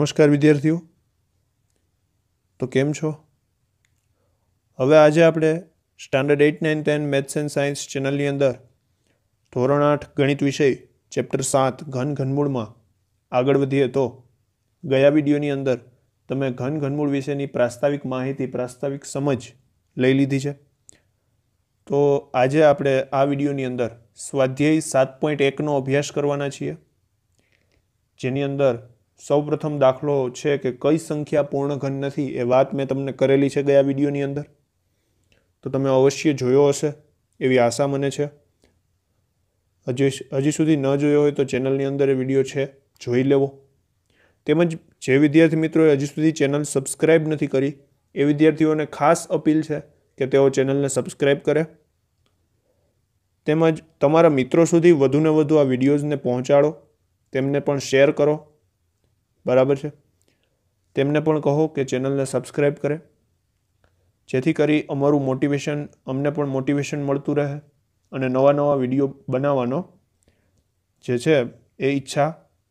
નમસ્કાર વિદ્યાર્થીઓ તો કેમ છો હવે આજે આપણે standard eight nine ten maths and science ચેનલની અંદર ધોરણ આઠ ગણિત વિષય ચેપ્ટર સાત ઘન ઘનમૂળમાં આગળ વધીએ તો ગયા વિડીયોની અંદર તમે ઘન ઘનમૂળ વિશેની પ્રાસ્તાવિક માહિતી પ્રાસ્તાવિક સમજ લઈ લીધી છે તો આજે આપણે આ વિડીયોની અંદર સ્વાધ્યાય સાત પોઈન્ટ એકનો અભ્યાસ કરવાના છીએ જેની અંદર સૌપ્રથમ દાખલો છે કે કઈ સંખ્યા ઘન નથી એ વાત મેં તમને કરેલી છે ગયા વિડીયોની અંદર તો તમે અવશ્ય જોયો હશે એવી આશા મને છે હજી હજી સુધી ન જોયો હોય તો ચેનલની અંદર એ વિડીયો છે જોઈ લેવો તેમજ જે વિદ્યાર્થી મિત્રોએ હજી સુધી ચેનલ સબસ્ક્રાઈબ નથી કરી એ વિદ્યાર્થીઓને ખાસ અપીલ છે કે તેઓ ચેનલને સબસ્ક્રાઈબ કરે તેમજ તમારા મિત્રો સુધી વધુને વધુ આ વિડીયોઝને પહોંચાડો તેમને પણ શેર કરો બરાબર છે તેમને પણ કહો કે ચેનલને સબસ્ક્રાઈબ કરે જેથી કરી અમારું મોટિવેશન અમને પણ મોટિવેશન મળતું રહે અને નવા નવા વિડીયો બનાવવાનો જે છે એ ઈચ્છા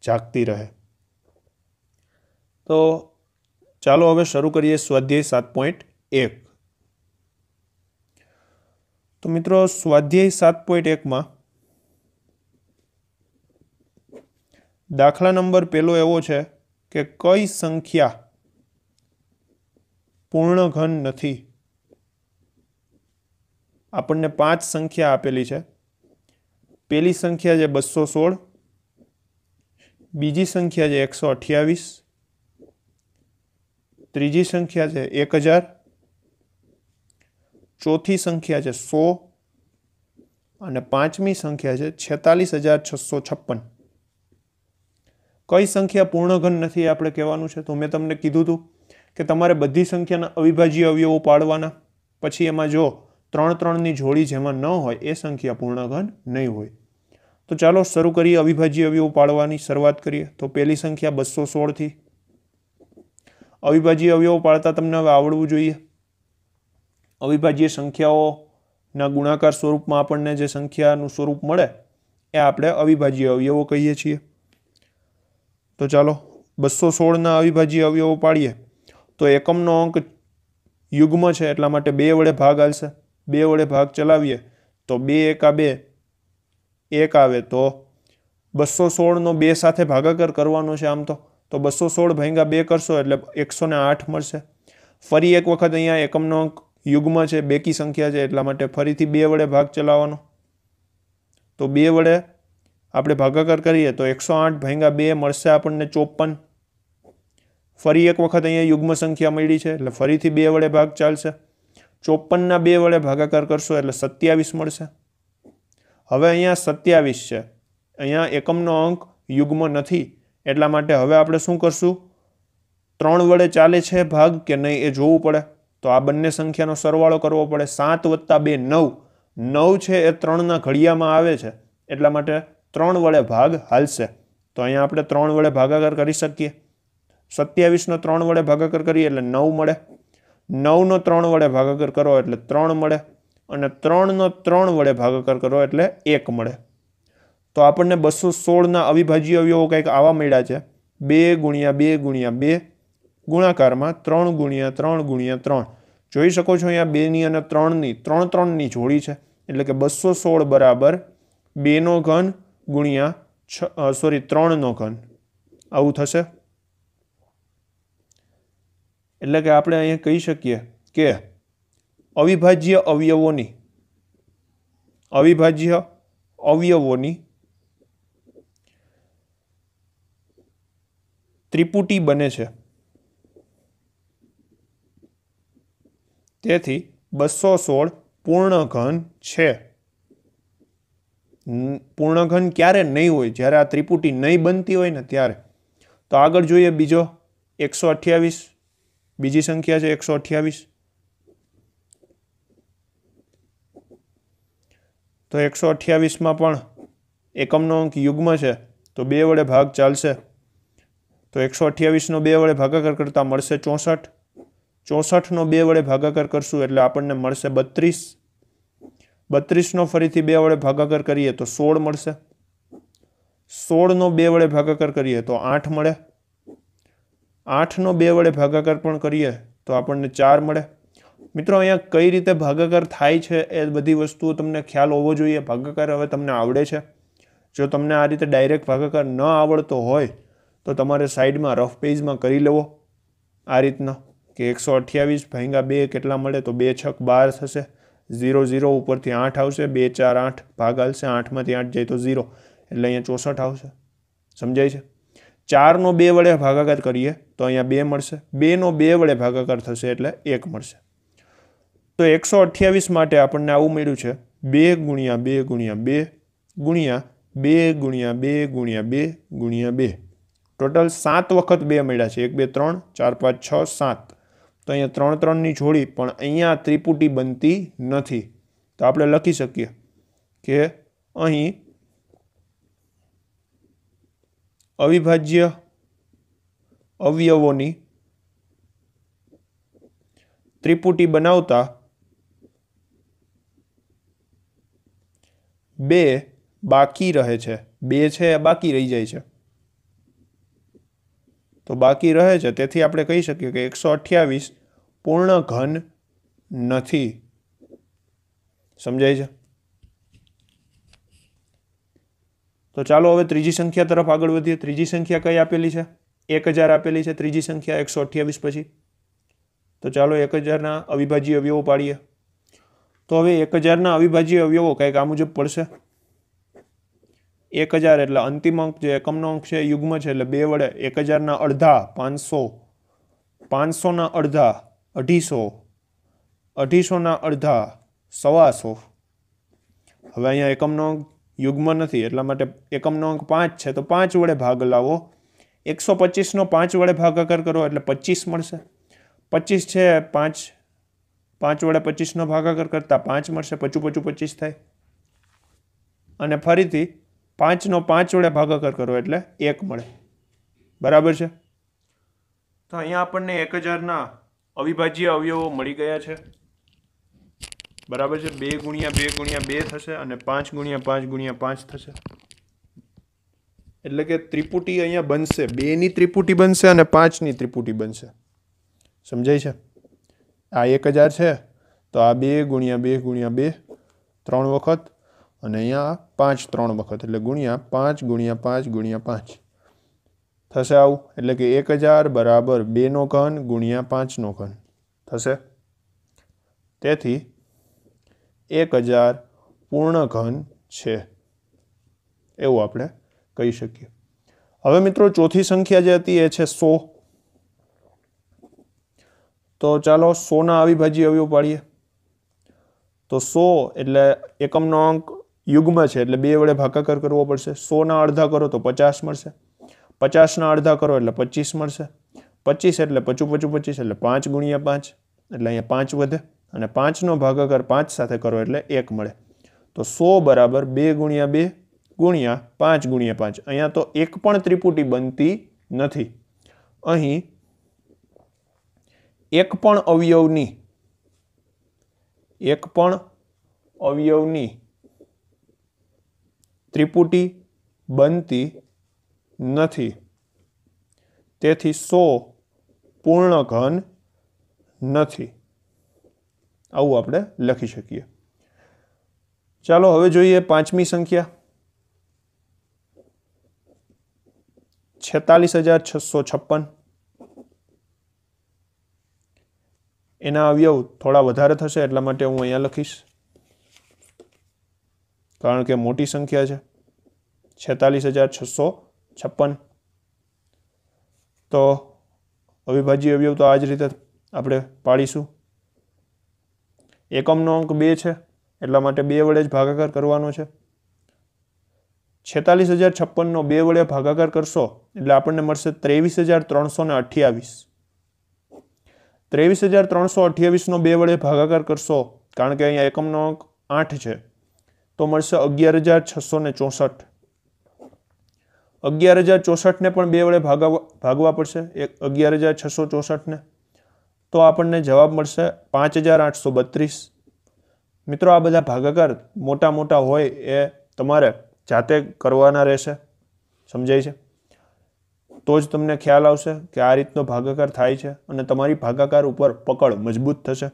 જાગતી રહે તો ચાલો હવે શરૂ કરીએ સ્વાધ્યાય સાત પોઈન્ટ એક તો મિત્રો સ્વાધ્યાય સાત પોઈન્ટ એકમાં દાખલા નંબર પહેલો એવો છે કે કઈ સંખ્યા પૂર્ણઘન નથી આપણને પાંચ સંખ્યા આપેલી છે પહેલી સંખ્યા છે બસો સોળ બીજી સંખ્યા છે એકસો અઠ્યાવીસ ત્રીજી સંખ્યા છે એક હજાર ચોથી સંખ્યા છે સો અને પાંચમી સંખ્યા છે છેતાલીસ હજાર છસો છપ્પન કઈ સંખ્યા પૂર્ણઘન નથી આપણે કહેવાનું છે તો મેં તમને કીધું હતું કે તમારે બધી સંખ્યાના અવિભાજ્ય અવયવો પાડવાના પછી એમાં જો ત્રણ ત્રણની જોડી જેમાં ન હોય એ સંખ્યા પૂર્ણઘન નહીં હોય તો ચાલો શરૂ કરીએ અવિભાજ્ય અવયવો પાડવાની શરૂઆત કરીએ તો પહેલી સંખ્યા બસો સોળથી અવિભાજ્ય અવયવો પાડતા તમને હવે આવડવું જોઈએ અવિભાજ્ય સંખ્યાઓના ગુણાકાર સ્વરૂપમાં આપણને જે સંખ્યાનું સ્વરૂપ મળે એ આપણે અવિભાજ્ય અવયવો કહીએ છીએ તો ચાલો બસો સોળના અવિભાજ્ય અવયવો પાડીએ તો એકમનો અંક યુગ્મ છે એટલા માટે બે વડે ભાગ આવશે બે વડે ભાગ ચલાવીએ તો બે એકા બે એક આવે તો બસો સોળનો બે સાથે ભાગાકાર કરવાનો છે આમ તો તો બસો સોળ ભાંગા બે કરશો એટલે એકસો ને આઠ મળશે ફરી એક વખત અહીંયા એકમનો અંક યુગ્મ છે બેકી સંખ્યા છે એટલા માટે ફરીથી બે વડે ભાગ ચલાવવાનો તો બે વડે આપણે ભાગાકાર કરીએ તો એકસો આઠ ભેંગા બે મળશે આપણને ચોપન ફરી એક વખત અહીંયા યુગ્મ સંખ્યા મળી છે એટલે ફરીથી બે વડે ભાગ ચાલશે ચોપનના બે વડે ભાગાકાર કરશો એટલે સત્યાવીસ મળશે હવે અહીંયા સત્યાવીસ છે અહીંયા એકમનો અંક યુગ્મ નથી એટલા માટે હવે આપણે શું કરશું ત્રણ વડે ચાલે છે ભાગ કે નહીં એ જોવું પડે તો આ બંને સંખ્યાનો સરવાળો કરવો પડે સાત વત્તા બે નવ નવ છે એ ત્રણના ઘડિયામાં આવે છે એટલા માટે ત્રણ વડે ભાગ હાલશે તો અહીંયા આપણે ત્રણ વડે ભાગાકાર કરી શકીએ સત્યાવીસનો ત્રણ વડે ભાગાકાર કરીએ એટલે નવ મળે નવનો ત્રણ વડે ભાગાકાર કરો એટલે ત્રણ મળે અને ત્રણનો ત્રણ વડે ભાગાકાર કરો એટલે એક મળે તો આપણને બસો સોળના અવિભાજ્ય અવયવો કંઈક આવા મળ્યા છે બે ગુણ્યા બે ગુણ્યા બે ગુણાકારમાં ત્રણ ગુણ્યા ત્રણ ગુણ્યા ત્રણ જોઈ શકો છો અહીંયા બેની અને ત્રણની ત્રણ ત્રણની જોડી છે એટલે કે બસો સોળ બરાબર બેનો ઘન ગુણ્યા છ સોરી ત્રણનો ઘન આવું થશે એટલે કે આપણે અહીંયા કહી શકીએ કે અવિભાજ્ય અવયવોની અવિભાજ્ય અવયવોની ત્રિપુટી બને છે તેથી બસો સોળ પૂર્ણ ઘન છે પૂર્ણઘન ક્યારે નહીં હોય જ્યારે આ ત્રિપુટી નહીં બનતી હોય ને ત્યારે તો આગળ જોઈએ બીજો એકસો અઠ્યાવીસ બીજી સંખ્યા છે એકસો અઠ્યાવીસ તો એકસો અઠ્યાવીસમાં પણ એકમનો અંક યુગ્મ છે તો બે વડે ભાગ ચાલશે તો એકસો અઠ્યાવીસનો બે વડે ભાગાકાર કરતાં મળશે ચોસઠ ચોસઠનો બે વડે ભાગાકાર કરશું એટલે આપણને મળશે બત્રીસ બત્રીસનો ફરીથી બે વડે ભાગાકાર કરીએ તો સોળ મળશે સોળનો બે વડે ભાગાકાર કરીએ તો આઠ મળે આઠનો બે વડે ભાગાકાર પણ કરીએ તો આપણને ચાર મળે મિત્રો અહીંયા કઈ રીતે ભાગાકાર થાય છે એ બધી વસ્તુઓ તમને ખ્યાલ હોવો જોઈએ ભાગાકાર હવે તમને આવડે છે જો તમને આ રીતે ડાયરેક્ટ ભાગાકાર ન આવડતો હોય તો તમારે સાઈડમાં રફ પેજમાં કરી લેવો આ રીતના કે એકસો અઠ્યાવીસ ભાંગા બે કેટલા મળે તો બે છક બાર થશે ઝીરો ઝીરો ઉપરથી આઠ આવશે બે ચાર આઠ ભાગ ભાગાલશે આઠમાંથી આઠ જાય તો ઝીરો એટલે અહીંયા ચોસઠ આવશે સમજાય છે ચારનો બે વડે ભાગાકાર કરીએ તો અહીંયા બે મળશે બેનો બે વડે ભાગાકાર થશે એટલે એક મળશે તો એકસો અઠ્યાવીસ માટે આપણને આવું મળ્યું છે બે ગુણ્યા બે ગુણ્યા બે ગુણ્યા બે ગુણ્યા બે ગુણ્યા બે ગુણ્યા બે ટોટલ સાત વખત બે મળ્યા છે એક બે ત્રણ ચાર પાંચ છ સાત તો અહીંયા ત્રણ ત્રણની જોડી પણ અહીંયા ત્રિપુટી બનતી નથી તો આપણે લખી શકીએ કે અહીં અવિભાજ્ય અવયવોની ત્રિપુટી બનાવતા બે બાકી રહે છે બે છે બાકી રહી જાય છે તો બાકી રહે છે તેથી આપણે કહી શકીએ કે એકસો અઠ્યાવીસ પૂર્ણ ઘન નથી સમજાય છે તો ચાલો હવે ત્રીજી સંખ્યા તરફ આગળ વધીએ ત્રીજી સંખ્યા કઈ આપેલી છે એક હજાર આપેલી છે ત્રીજી સંખ્યા એકસો અઠ્યાવીસ પછી તો ચાલો એક હજારના અવિભાજ્ય અવયવો પાડીએ તો હવે એક હજારના અવિભાજ્ય અવયવો કંઈક આ મુજબ પડશે એક હજાર એટલે અંતિમ અંક જે એકમનો અંક છે યુગ્મ છે એટલે બે વડે એક હજારના અડધા પાંચસો પાંચસોના અડધા અઢીસો અઢીસોના અડધા સવાસો હવે અહીંયા એકમનો અંક યુગ્મ નથી એટલા માટે એકમનો અંક પાંચ છે તો પાંચ વડે ભાગ લાવો એકસો પચીસનો પાંચ વડે ભાગાકાર કરો એટલે પચીસ મળશે પચીસ છે પાંચ પાંચ વડે પચીસનો ભાગાકાર કરતાં પાંચ મળશે પચું પચું પચીસ થાય અને ફરીથી પાંચનો પાંચ વડે ભાગાકાર કરો એટલે એક મળે બરાબર છે તો અહીંયા આપણને એક હજારના અવિભાજ્ય અવયવો મળી ગયા છે બરાબર છે બે ગુણ્યા બે ગુણ્યા બે થશે અને પાંચ ગુણ્યા પાંચ ગુણ્યા પાંચ થશે એટલે કે ત્રિપુટી અહીંયા બનશે બેની ત્રિપુટી બનશે અને પાંચની ત્રિપુટી બનશે સમજાય છે આ એક હજાર છે તો આ બે ગુણ્યા બે ગુણ્યા બે ત્રણ વખત અને અહીંયા પાંચ ત્રણ વખત એટલે ગુણ્યા પાંચ ગુણ્યા પાંચ ગુણ્યા પાંચ થશે આવું એટલે કે એક હજાર બરાબર બેનો ઘન ગુણ્યા પાંચનો ઘન થશે તેથી એક હજાર પૂર્ણ ઘન છે એવું આપણે કહી શકીએ હવે મિત્રો ચોથી સંખ્યા જે હતી એ છે સો તો ચાલો સોના અવિભાજ્ય અવયવ પાડીએ તો સો એટલે એકમનો અંક યુગ્મ છે એટલે બે વડે ભાગાકાર કરવો પડશે સોના અડધા કરો તો પચાસ મળશે પચાસના અડધા કરો એટલે પચીસ મળશે પચીસ એટલે પચુ પચુ પચીસ એટલે પાંચ ગુણ્યા પાંચ એટલે અહીંયા પાંચ વધે અને પાંચનો ભાગાકાર પાંચ સાથે કરો એટલે એક મળે તો સો બરાબર બે ગુણ્યા બે ગુણ્યા પાંચ ગુણ્યા પાંચ અહીંયા તો એક પણ ત્રિપુટી બનતી નથી અહીં એક પણ અવયવની એક પણ અવયવની ત્રિપુટી બનતી નથી તેથી સો પૂર્ણ ઘન નથી આવું આપણે લખી શકીએ ચાલો હવે જોઈએ પાંચમી સંખ્યા છેતાલીસ હજાર છસો છપ્પન એના અવયવ થોડા વધારે થશે એટલા માટે હું અહીંયા લખીશ કારણ કે મોટી સંખ્યા છે છેતાલીસ હજાર છસો છપ્પન તો અવિભાજ્ય અવયવ તો આ જ રીતે આપણે પાડીશું એકમનો અંક બે છે એટલા માટે બે વડે જ ભાગાકાર કરવાનો છે છેતાલીસ હજાર છપ્પનનો બે વડે ભાગાકાર કરશો એટલે આપણને મળશે ત્રેવીસ હજાર ત્રણસો ને અઠ્યાવીસ ત્રેવીસ હજાર ત્રણસો અઠ્યાવીસનો બે વડે ભાગાકાર કરશો કારણ કે અહીંયા એકમનો અંક આઠ છે તો મળશે અગિયાર હજાર છસો ને ચોસઠ અગિયાર હજાર ચોસઠને પણ બે વડે ભાગવા ભાગવા પડશે એક અગિયાર હજાર છસો ચોસઠને તો આપણને જવાબ મળશે પાંચ હજાર આઠસો બત્રીસ મિત્રો આ બધા ભાગાકાર મોટા મોટા હોય એ તમારે જાતે કરવાના રહેશે સમજાય છે તો જ તમને ખ્યાલ આવશે કે આ રીતનો ભાગાકાર થાય છે અને તમારી ભાગાકાર ઉપર પકડ મજબૂત થશે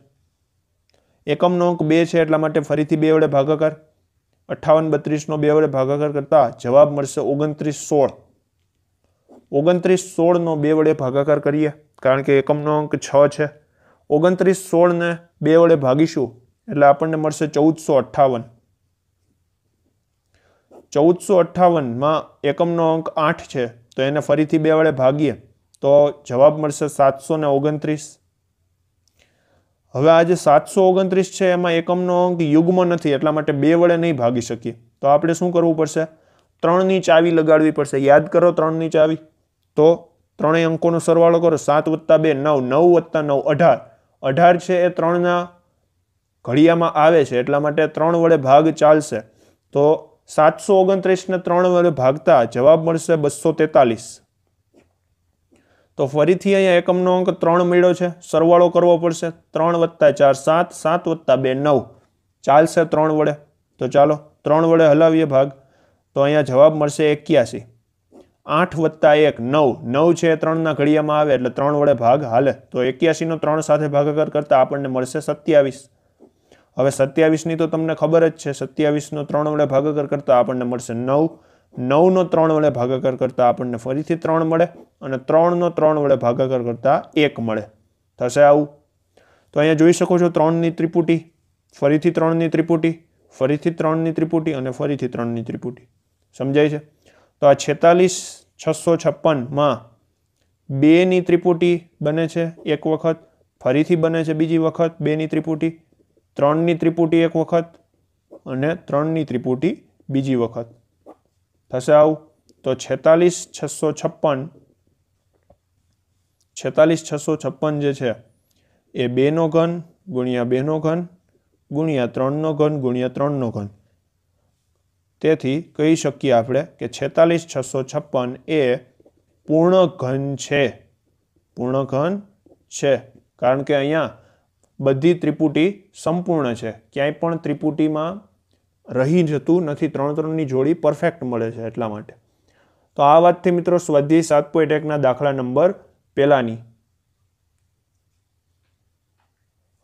એકમનો અંક બે છે એટલા માટે ફરીથી બે વડે ભાગાકાર અઠ્ઠાવન બત્રીસનો બે વડે ભાગાકાર કરતા જવાબ મળશે ઓગણત્રીસ સોળ ઓગણત્રીસ સોળનો બે વડે ભાગાકાર કરીએ કારણ કે એકમનો અંક છ છે ઓગણત્રીસ સોળને બે વડે ભાગીશું એટલે આપણને મળશે ચૌદસો અઠ્ઠાવન ચૌદસો અઠ્ઠાવનમાં એકમનો અંક આઠ છે તો એને ફરીથી બે વડે ભાગીએ તો જવાબ મળશે સાતસો ને ઓગણત્રીસ હવે આ સાતસો ઓગણત્રીસ છે એમાં એકમનો અંક યુગ્મ નથી એટલા માટે બે વડે નહીં ભાગી શકીએ તો આપણે શું કરવું પડશે ત્રણની ચાવી લગાડવી પડશે યાદ કરો ત્રણની ચાવી તો ત્રણેય અંકોનો સરવાળો કરો સાત વત્તા બે નવ નવ વત્તા નવ અઢાર અઢાર છે એ ત્રણના ઘડિયામાં આવે છે એટલા માટે ત્રણ વડે ભાગ ચાલશે તો સાતસો ઓગણત્રીસને ત્રણ વડે ભાગતા જવાબ મળશે બસો તેતાલીસ તો ફરીથી અહીંયા એકમનો અંક ત્રણ મળ્યો છે સરવાળો કરવો પડશે ત્રણ વત્તા ચાર સાત સાત વત્તા બે નવ ચાલશે ત્રણ વડે તો ચાલો ત્રણ વડે હલાવીએ ભાગ તો અહીંયા જવાબ મળશે એક્યાસી આઠ વત્તા એક નવ નવ છે ત્રણના ઘડિયામાં આવે એટલે ત્રણ વડે ભાગ હાલે તો એક્યાસીનો ત્રણ સાથે ભાગાકાર કરતાં આપણને મળશે સત્યાવીસ હવે સત્યાવીસની તો તમને ખબર જ છે સત્યાવીસનો ત્રણ વડે ભાગાકાર કરતાં આપણને મળશે નવ નવનો ત્રણ વડે ભાગાકાર કરતાં આપણને ફરીથી ત્રણ મળે અને ત્રણનો ત્રણ વડે ભાગાકાર કરતાં એક મળે થશે આવું તો અહીંયા જોઈ શકો છો ત્રણની ત્રિપુટી ફરીથી ત્રણની ત્રિપુટી ફરીથી ત્રણની ત્રિપુટી અને ફરીથી ત્રણની ત્રિપુટી સમજાય છે તો આ છેતાલીસ છસો છપ્પનમાં બેની ત્રિપુટી બને છે એક વખત ફરીથી બને છે બીજી વખત બેની ત્રિપુટી ત્રણની ત્રિપુટી એક વખત અને ત્રણની ત્રિપુટી બીજી વખત થશે આવું તો છેતાલીસ છસો છપ્પન છેતાલીસ છસો છપ્પન જે છે એ બેનો ઘન ગુણ્યા બેનો ઘન ગુણ્યા ત્રણનો ઘન ગુણ્યા ત્રણનો ઘન તેથી કહી શકીએ આપણે કે છેતાલીસ છસો છપ્પન એ પૂર્ણ ઘન છે પૂર્ણ ઘન છે કારણ કે અહીંયા બધી ત્રિપુટી સંપૂર્ણ છે ક્યાંય પણ ત્રિપુટીમાં રહી જતું નથી ત્રણ ત્રણની જોડી પરફેક્ટ મળે છે એટલા માટે તો આ વાતથી મિત્રો સ્વાધ્યાય સાત પોઈન્ટ એકના દાખલા નંબર પહેલાંની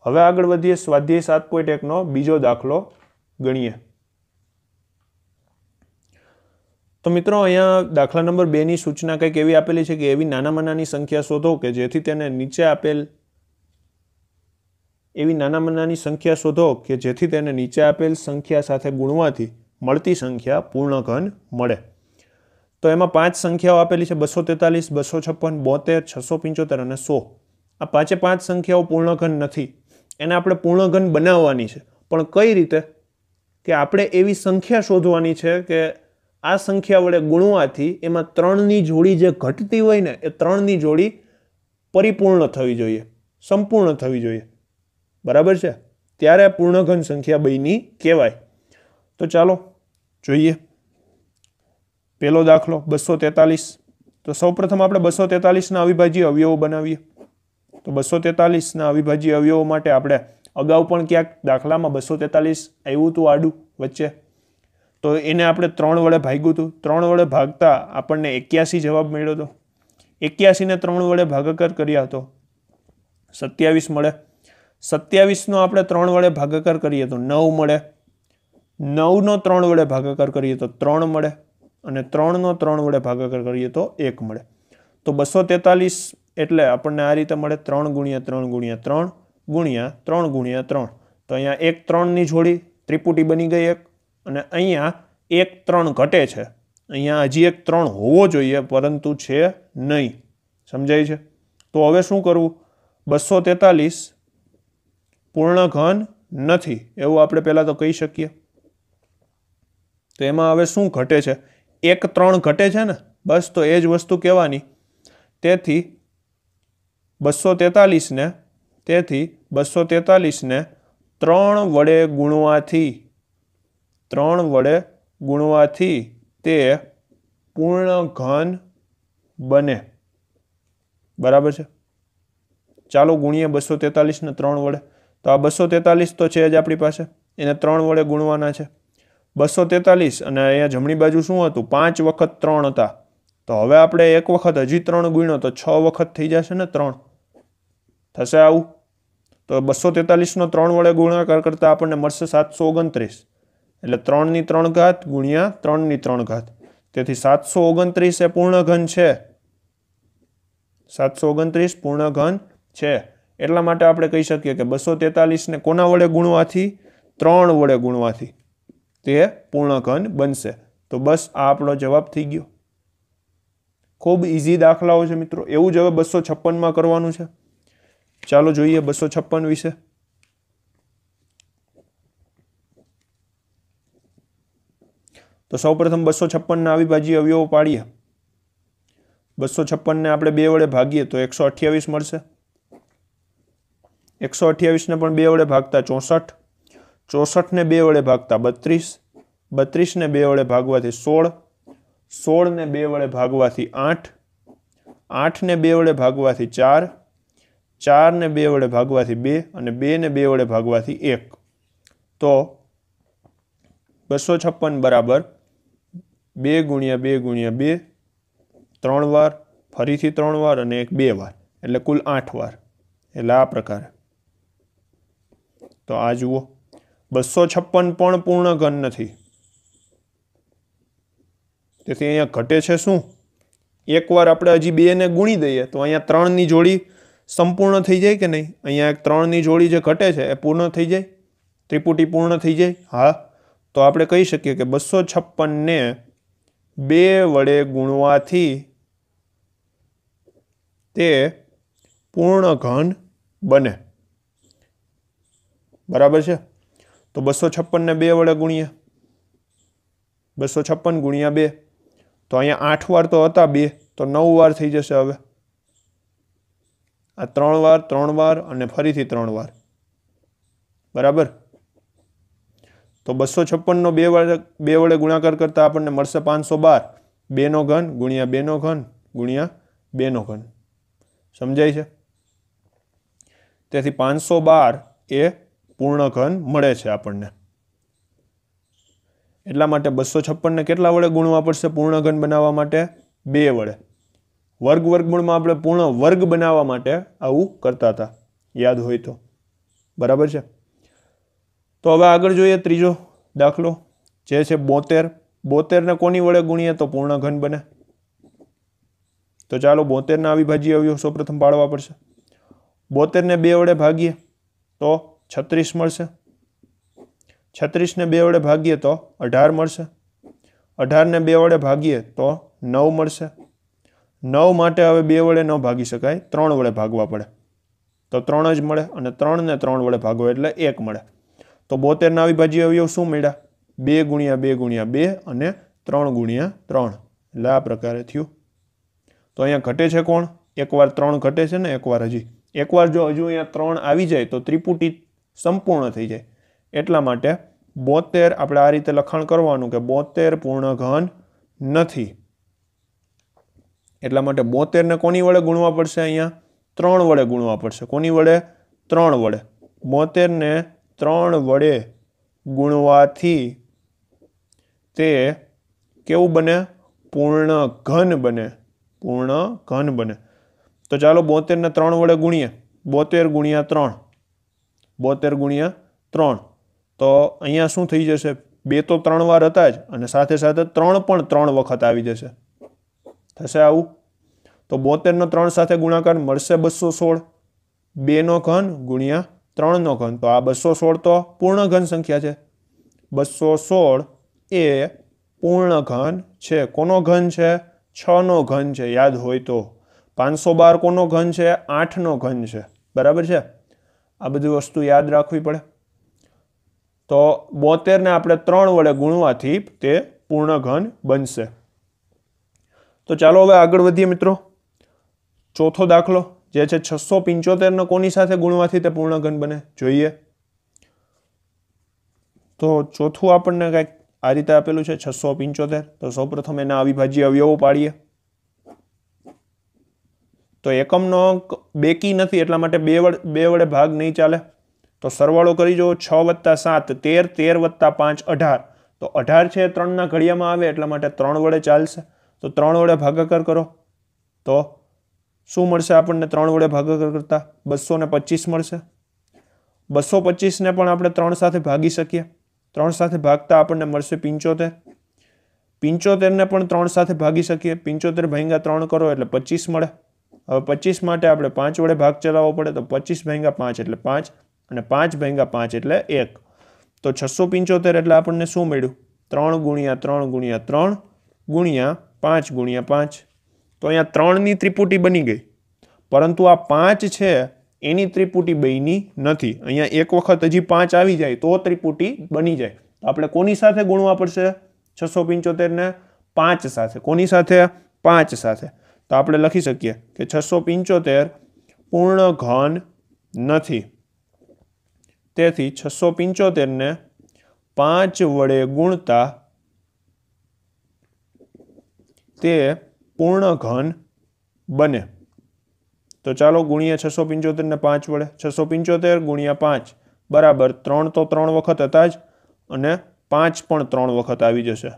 હવે આગળ વધીએ સ્વાધ્યાય સાત પોઈન્ટ એકનો બીજો દાખલો ગણીએ તો મિત્રો અહીંયા દાખલા નંબર બેની સૂચના કંઈક એવી આપેલી છે કે એવી નાનામાં નાની સંખ્યા શોધો કે જેથી તેને નીચે આપેલ એવી નાનામાં નાની સંખ્યા શોધો કે જેથી તેને નીચે આપેલ સંખ્યા સાથે ગુણવાથી મળતી સંખ્યા પૂર્ણ ઘન મળે તો એમાં પાંચ સંખ્યાઓ આપેલી છે બસો તેતાલીસ બસો છપ્પન બોતેર છસો પંચોતેર અને સો આ પાંચે પાંચ સંખ્યાઓ પૂર્ણ ઘન નથી એને આપણે પૂર્ણ ઘન બનાવવાની છે પણ કઈ રીતે કે આપણે એવી સંખ્યા શોધવાની છે કે આ સંખ્યા વડે ગુણવાથી એમાં ત્રણની જોડી જે ઘટતી હોય ને એ ત્રણની જોડી પરિપૂર્ણ થવી જોઈએ સંપૂર્ણ થવી જોઈએ બરાબર છે ત્યારે પૂર્ણઘન સંખ્યા બની કહેવાય તો ચાલો જોઈએ પહેલો દાખલો બસો તેતાલીસ તો સૌપ્રથમ આપણે બસો તેતાલીસના અવિભાજ્ય અવયવો બનાવીએ તો બસો તેતાલીસના અવિભાજ્ય અવયવો માટે આપણે અગાઉ પણ ક્યાંક દાખલામાં બસો તેતાલીસ આવ્યું હતું આડું વચ્ચે તો એને આપણે ત્રણ વડે ભાગ્યું હતું ત્રણ વડે ભાગતા આપણને એક્યાસી જવાબ મળ્યો હતો એક્યાસીને ત્રણ વડે ભાગાકાર કર્યા હતો સત્યાવીસ મળે સત્યાવીસનો આપણે ત્રણ વડે ભાગાકાર કરીએ તો નવ મળે નવનો ત્રણ વડે ભાગાકાર કરીએ તો ત્રણ મળે અને ત્રણનો ત્રણ વડે ભાગાકાર કરીએ તો એક મળે તો બસો તેતાલીસ એટલે આપણને આ રીતે મળે ત્રણ ગુણ્યા ત્રણ ગુણ્યા ત્રણ ગુણ્યા ત્રણ ગુણ્યા ત્રણ તો અહીંયા એક ત્રણની જોડી ત્રિપુટી બની ગઈ એક અને અહીંયા એક ત્રણ ઘટે છે અહીંયા હજી એક ત્રણ હોવો જોઈએ પરંતુ છે નહીં સમજાય છે તો હવે શું કરવું બસો તેતાલીસ પૂર્ણ ઘન નથી એવું આપણે પહેલાં તો કહી શકીએ તો એમાં હવે શું ઘટે છે એક ત્રણ ઘટે છે ને બસ તો એ જ વસ્તુ કહેવાની તેથી બસો તેતાલીસને તેથી બસો તેતાલીસને ત્રણ વડે ગુણવાથી ત્રણ વડે ગુણવાથી તે પૂર્ણ ઘન બને બરાબર છે ચાલો ગુણીએ બસો તેતાલીસને ત્રણ વડે તો આ બસો તેતાલીસ તો છે જ આપણી પાસે એને ત્રણ વડે ગુણવાના છે બસો તેતાલીસ અને અહીંયા જમણી બાજુ શું હતું પાંચ વખત ત્રણ હતા તો હવે આપણે એક વખત હજી ત્રણ ગુણ્યો તો છ વખત થઈ જશે ને ત્રણ થશે આવું તો બસો તેતાલીસનો ત્રણ વડે ગુણાકાર કરતાં આપણને મળશે સાતસો ઓગણત્રીસ એટલે ત્રણની ત્રણ ઘાત ગુણ્યા ત્રણની ત્રણ ઘાત તેથી સાતસો ઓગણત્રીસ એ પૂર્ણ ઘન છે સાતસો ઓગણત્રીસ પૂર્ણ ઘન છે એટલા માટે આપણે કહી શકીએ કે બસો તેતાલીસને કોના વડે ગુણવાથી ત્રણ વડે ગુણવાથી તે પૂર્ણઘન બનશે તો બસ આ આપણો જવાબ થઈ ગયો ખૂબ ઇઝી દાખલાઓ છે મિત્રો એવું જ હવે બસો છપ્પનમાં કરવાનું છે ચાલો જોઈએ બસો છપ્પન વિશે તો સૌપ્રથમ બસો છપ્પનના અવિભાજ્ય અવયવો પાડીએ બસો છપ્પનને આપણે બે વડે ભાગીએ તો એકસો અઠ્યાવીસ મળશે એકસો અઠ્યાવીસને પણ બે વડે ભાગતા ચોસઠ ચોસઠને બે વડે ભાગતા બત્રીસ બત્રીસને બે વડે ભાગવાથી સોળ સોળને બે વડે ભાગવાથી આઠ આઠને બે વડે ભાગવાથી ચાર ચારને બે વડે ભાગવાથી બે અને બેને બે વડે ભાગવાથી એક તો બસો છપ્પન બરાબર બે ગુણ્યા બે ગુણ્યા બે ત્રણ વાર ફરીથી ત્રણ વાર અને એક બે વાર એટલે કુલ આઠ વાર એટલે આ પ્રકારે તો આ જુઓ બસો છપ્પન પણ પૂર્ણ ઘન નથી તેથી અહીંયા ઘટે છે શું એકવાર આપણે હજી બેને ગુણી દઈએ તો અહીંયા ત્રણની જોડી સંપૂર્ણ થઈ જાય કે નહીં અહીંયા એક ત્રણની જોડી જે ઘટે છે એ પૂર્ણ થઈ જાય ત્રિપુટી પૂર્ણ થઈ જાય હા તો આપણે કહી શકીએ કે બસો છપ્પનને બે વડે ગુણવાથી તે પૂર્ણ ઘન બને બરાબર છે તો બસો છપ્પનને બે વડે ગુણ્યા બસો છપ્પન ગુણ્યા બે તો અહીંયા આઠ વાર તો હતા બે તો નવ વાર થઈ જશે હવે આ ત્રણ વાર ત્રણ વાર અને ફરીથી ત્રણ વાર બરાબર તો બસો છપ્પનનો બે વડે બે વડે ગુણાકાર કરતાં આપણને મળશે પાંચસો બાર બેનો ઘન ગુણ્યા બેનો ઘન ગુણ્યા બેનો ઘન સમજાય છે તેથી પાંચસો બાર એ પૂર્ણ ઘન મળે છે આપણને એટલા માટે બસો છપ્પનને કેટલા વડે ગુણવા પડશે પૂર્ણ ઘન બનાવવા માટે બે વડે વર્ગ વર્ગમૂળમાં આપણે પૂર્ણ વર્ગ બનાવવા માટે આવું કરતા હતા યાદ હોય તો બરાબર છે તો હવે આગળ જોઈએ ત્રીજો દાખલો જે છે બોતેર બોતેરને કોની વડે ગુણીએ તો પૂર્ણ ઘન બને તો ચાલો બોતેરના અવિભાજ્ય અવયવ સૌપ્રથમ પાડવા પડશે બોતેરને બે વડે ભાગીએ તો છત્રીસ મળશે છત્રીસને બે વડે ભાગીએ તો અઢાર મળશે અઢારને બે વડે ભાગીએ તો નવ મળશે નવ માટે હવે બે વડે ન ભાગી શકાય ત્રણ વડે ભાગવા પડે તો ત્રણ જ મળે અને ત્રણને ત્રણ વડે ભાગો એટલે એક મળે તો બોતેરના અવિભાજ્ય અવયવ શું મળ્યા બે ગુણ્યા બે ગુણ્યા બે અને ત્રણ ગુણ્યા ત્રણ એટલે આ પ્રકારે થયું તો અહીંયા ઘટે છે કોણ એકવાર ત્રણ ઘટે છે ને એકવાર હજી એકવાર જો હજુ અહીંયા ત્રણ આવી જાય તો ત્રિપુટી સંપૂર્ણ થઈ જાય એટલા માટે બોતેર આપણે આ રીતે લખાણ કરવાનું કે બોતેર ઘન નથી એટલા માટે બોતેરને કોની વડે ગુણવા પડશે અહીંયા ત્રણ વડે ગુણવા પડશે કોની વડે ત્રણ વડે બોતેરને ત્રણ વડે ગુણવાથી તે કેવું બને પૂર્ણ ઘન બને પૂર્ણ ઘન બને તો ચાલો બોતેરને ત્રણ વડે ગુણીએ બોતેર ગુણ્યા ત્રણ બોતેર ગુણ્યા ત્રણ તો અહીંયા શું થઈ જશે બે તો ત્રણ વાર હતા જ અને સાથે સાથે ત્રણ પણ ત્રણ વખત આવી જશે થશે આવું તો બોતેરનો ત્રણ સાથે ગુણાકાર મળશે બસો સોળ બેનો ઘન ગુણ્યા ત્રણનો ઘન તો આ બસો સોળ તો પૂર્ણ ઘન સંખ્યા છે બસો સોળ એ પૂર્ણ ઘન છે કોનો ઘન છે છનો ઘન છે યાદ હોય તો પાંચસો બાર કોનો ઘન છે આઠનો ઘન છે બરાબર છે આ બધી વસ્તુ યાદ રાખવી પડે તો બોતેરને આપણે ત્રણ વડે ગુણવાથી તે પૂર્ણ ઘન બનશે તો ચાલો હવે આગળ વધીએ મિત્રો ચોથો દાખલો જે છે છસો પંચોતેરને કોની સાથે ગુણવાથી તે પૂર્ણ ઘન બને જોઈએ તો ચોથું આપણને કંઈક આ રીતે આપેલું છે છસો પંચોતેર તો સૌપ્રથમ એના અવિભાજ્ય અવયવો પાડીએ તો એકમનો બેકી નથી એટલા માટે બે વડે બે વડે ભાગ નહીં ચાલે તો સરવાળો કરી જુઓ છ વત્તા સાત તેર તેર વત્તા પાંચ અઢાર તો અઢાર છે ત્રણના ઘડિયામાં આવે એટલા માટે ત્રણ વડે ચાલશે તો ત્રણ વડે ભાગાકાર કરો તો શું મળશે આપણને ત્રણ વડે ભાગાકાર કરતા બસો ને પચીસ મળશે બસો પચીસને પણ આપણે ત્રણ સાથે ભાગી શકીએ ત્રણ સાથે ભાગતા આપણને મળશે પિંચોતેર પિંચોતેરને પણ ત્રણ સાથે ભાગી શકીએ પિંચોતેર ભાગ્યા ત્રણ કરો એટલે પચીસ મળે હવે પચીસ માટે આપણે પાંચ વડે ભાગ ચલાવવો પડે તો પચીસ ભેંગા પાંચ એટલે પાંચ અને પાંચ ભાંગા પાંચ એટલે એક તો છસો પંચોતેર એટલે આપણને શું મળ્યું ત્રણ ગુણ્યા ત્રણ ગુણ્યા ત્રણ ગુણ્યા પાંચ ગુણ્યા પાંચ તો અહીંયા ત્રણની ત્રિપુટી બની ગઈ પરંતુ આ પાંચ છે એની ત્રિપુટી બની નથી અહીંયા એક વખત હજી પાંચ આવી જાય તો ત્રિપુટી બની જાય તો આપણે કોની સાથે ગુણવા પડશે છસો પંચોતેરને પાંચ સાથે કોની સાથે પાંચ સાથે તો આપણે લખી શકીએ કે છસો પંચોતેર પૂર્ણ ઘન નથી તેથી છસો પંચોતેરને પાંચ વડે ગુણતા તે પૂર્ણ ઘન બને તો ચાલો ગુણ્યા છસો પંચોતેરને પાંચ વડે છસો પંચોતેર ગુણ્યા પાંચ બરાબર ત્રણ તો ત્રણ વખત હતા જ અને પાંચ પણ ત્રણ વખત આવી જશે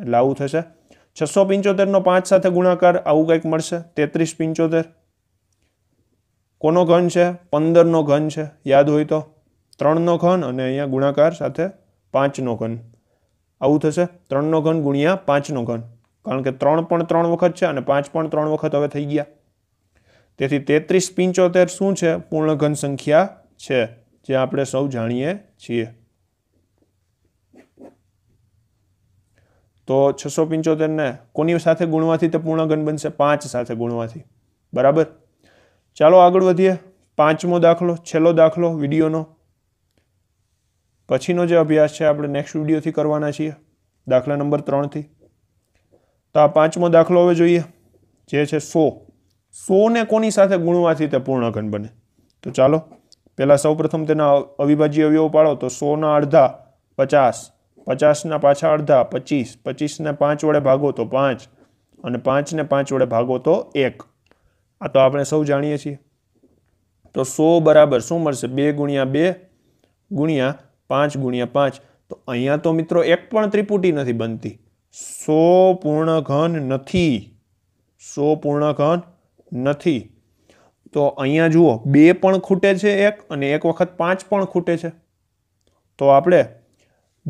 એટલે આવું થશે છસો પંચોતેરનો પાંચ સાથે ગુણાકાર આવું કંઈક મળશે તેત્રીસ પંચોતેર કોનો ઘન છે પંદરનો ઘન છે યાદ હોય તો ત્રણનો ઘન અને અહીંયા ગુણાકાર સાથે પાંચનો ઘન આવું થશે ત્રણનો ઘન ગુણ્યા પાંચનો ઘન કારણ કે ત્રણ પણ ત્રણ વખત છે અને પાંચ પણ ત્રણ વખત હવે થઈ ગયા તેથી તેત્રીસ પંચોતેર શું છે પૂર્ણ ઘન સંખ્યા છે જે આપણે સૌ જાણીએ છીએ તો છસો પંચોતેરને કોની સાથે ગુણવાથી તે પૂર્ણ પૂર્ણઘન બનશે પાંચ સાથે ગુણવાથી બરાબર ચાલો આગળ વધીએ પાંચમો દાખલો છેલ્લો દાખલો વિડીયોનો પછીનો જે અભ્યાસ છે આપણે નેક્સ્ટ વિડીયોથી કરવાના છીએ દાખલા નંબર ત્રણથી તો આ પાંચમો દાખલો હવે જોઈએ જે છે સો સોને કોની સાથે ગુણવાથી તે પૂર્ણ પૂર્ણઘન બને તો ચાલો પહેલાં સૌપ્રથમ તેના અવિભાજ્ય અવયવો પાડો તો સોના અડધા પચાસ પચાસના પાછા અડધા પચીસ પચીસને પાંચ વડે ભાગો તો પાંચ અને પાંચને પાંચ વડે ભાગો તો એક આ તો આપણે સૌ જાણીએ છીએ તો સો બરાબર શું મળશે બે ગુણ્યા બે ગુણ્યા પાંચ ગુણ્યા પાંચ તો અહીંયા તો મિત્રો એક પણ ત્રિપુટી નથી બનતી સો પૂર્ણ ઘન નથી સો પૂર્ણ ઘન નથી તો અહીંયા જુઓ બે પણ ખૂટે છે એક અને એક વખત પાંચ પણ ખૂટે છે તો આપણે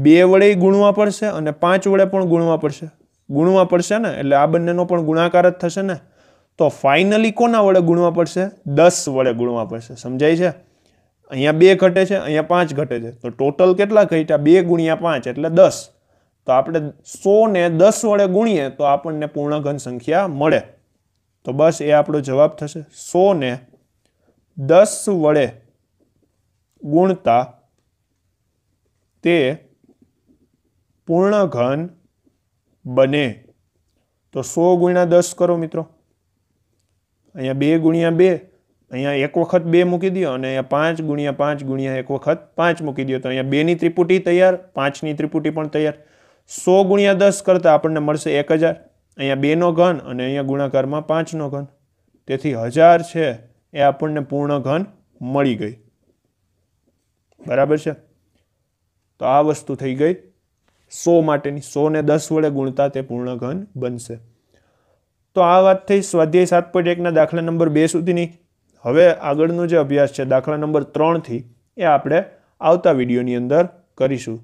બે વડે ગુણવા પડશે અને પાંચ વડે પણ ગુણવા પડશે ગુણવા પડશે ને એટલે આ બંનેનો પણ ગુણાકાર જ થશે ને તો ફાઇનલી કોના વડે ગુણવા પડશે દસ વડે ગુણવા પડશે સમજાય છે અહીંયા બે ઘટે છે અહીંયા પાંચ ઘટે છે તો ટોટલ કેટલા ઘટ્યા બે ગુણ્યા પાંચ એટલે દસ તો આપણે સોને દસ વડે ગુણીએ તો આપણને પૂર્ણ ઘન સંખ્યા મળે તો બસ એ આપણો જવાબ થશે સોને દસ વડે ગુણતા તે પૂર્ણ ઘન બને તો સો ગુણ્યા દસ કરો મિત્રો અહીંયા બે ગુણ્યા બે અહીંયા એક વખત બે મૂકી દો અને અહીંયા પાંચ ગુણ્યા પાંચ ગુણ્યા એક વખત પાંચ મૂકી દો તો અહીંયા બેની ત્રિપુટી તૈયાર પાંચની ત્રિપુટી પણ તૈયાર સો ગુણ્યા દસ કરતાં આપણને મળશે એક હજાર અહીંયા બેનો ઘન અને અહીંયા ગુણાકારમાં પાંચનો ઘન તેથી હજાર છે એ આપણને પૂર્ણ ઘન મળી ગઈ બરાબર છે તો આ વસ્તુ થઈ ગઈ સો માટેની સોને દસ વડે ગુણતા તે પૂર્ણ ઘન બનશે તો આ વાત થઈ સ્વાધ્યાય સાત પોઈન્ટ એકના દાખલા નંબર બે સુધીની હવે આગળનો જે અભ્યાસ છે દાખલા નંબર ત્રણથી એ આપણે આવતા વિડીયોની અંદર કરીશું